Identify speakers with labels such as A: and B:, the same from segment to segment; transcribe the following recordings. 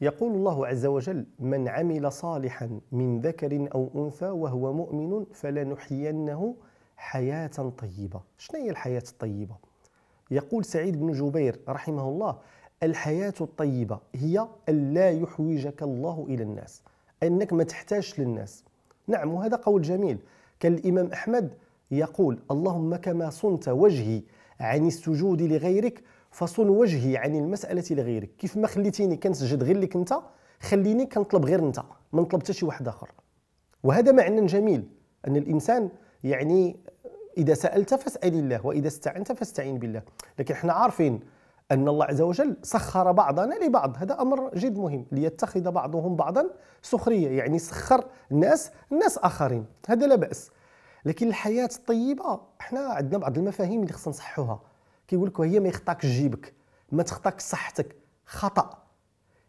A: يقول الله عز وجل من عمل صالحا من ذكر أو أنثى وهو مؤمن فلنحيينه حياة طيبة شنو هي الحياة الطيبة؟ يقول سعيد بن جبير رحمه الله الحياة الطيبة هي ألا يحوجك الله إلى الناس أنك ما تحتاجش للناس نعم وهذا قول جميل كان الإمام أحمد يقول اللهم كما صنت وجهي عن السجود لغيرك فصون وجهي عن المساله لغيرك كيف ما خليتيني كنسجد غير لك انت خليني كنطلب غير انت ما نطلب حتى شي واحد اخر وهذا معنى جميل ان الانسان يعني اذا سالت فاسال الله واذا استعنت فاستعين بالله لكن احنا عارفين ان الله عز وجل سخر بعضنا لبعض هذا امر جد مهم ليتخذ بعضهم بعضا سخريه يعني سخر الناس الناس اخرين هذا لا باس لكن الحياه الطيبه احنا عندنا بعض المفاهيم اللي خصنا نصحوها كيقول لك وهي ما يخطاكش جيبك ما تخطاكش صحتك خطا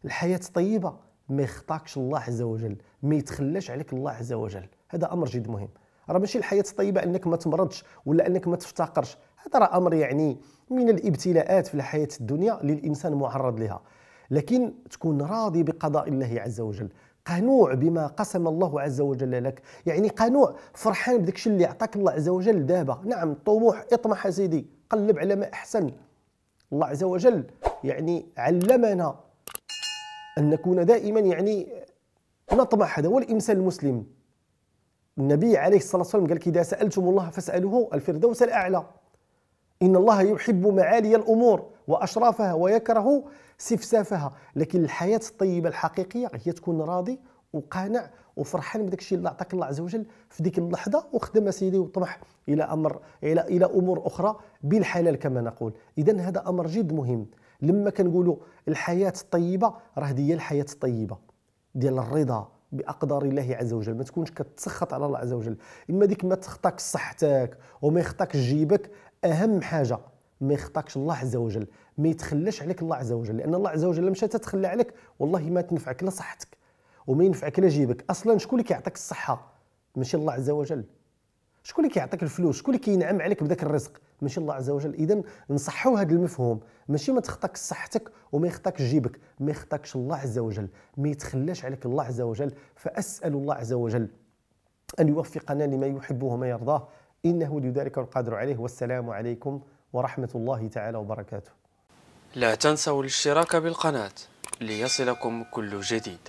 A: الحياه طيبه ما يخطاكش الله عز وجل ما يتخلاش عليك الله عز وجل هذا امر جد مهم راه ماشي الحياه طيبه انك ما تمرضش ولا انك ما تفتقرش هذا راه امر يعني من الابتلاءات في الحياه الدنيا للانسان معرض لها لكن تكون راضي بقضاء الله عز وجل قنوع بما قسم الله عز وجل لك يعني قنوع فرحان بداكشي اللي عطاك الله عز وجل دابا نعم الطموح اطمح سيدي قلب على ما أحسن الله عز وجل يعني علمنا أن نكون دائما يعني نطمح هذا هو الإنسان المسلم النبي عليه الصلاة والسلام قال إذا سألتم الله فاسألوه الفردوس الأعلى إن الله يحب معالي الأمور وأشرافها ويكره سفسافها لكن الحياة الطيبة الحقيقية هي تكون راضي وقانع وفرحان بداك الشيء اللي عطاك الله عز وجل في ديك اللحظه وخدم سيدي وطمح الى امر الى الى امور اخرى بالحلال كما نقول اذا هذا امر جد مهم لما كنقولوا الحياه الطيبه راه هي الحياه الطيبه ديال الرضا باقدار الله عز وجل ما تكونش كتسخط على الله عز وجل اما ديك ما تخطاك صحتك وما يخطاكش جيبك اهم حاجه ما يخطاكش الله عز وجل ما يتخلاش عليك الله عز وجل لان الله عز وجل مشى تتخلى عليك والله ما تنفعك لا صحتك وما ينفعك لا جيبك اصلا شكون اللي كيعطيك الصحه ماشي الله عز وجل شكون اللي كيعطيك الفلوس شكون اللي كينعم عليك بداك الرزق ماشي الله عز وجل اذا نصحوا هذا المفهوم ماشي ما تخطاك صحتك وما يخطاكش جيبك ما يخطاكش الله عز وجل ما يتخلاش عليك الله عز وجل فاسال الله عز وجل ان يوفقنا لما يحبه وما يرضاه انه لذلك القادر عليه والسلام عليكم ورحمه الله تعالى وبركاته لا تنسوا الاشتراك بالقناه ليصلكم كل جديد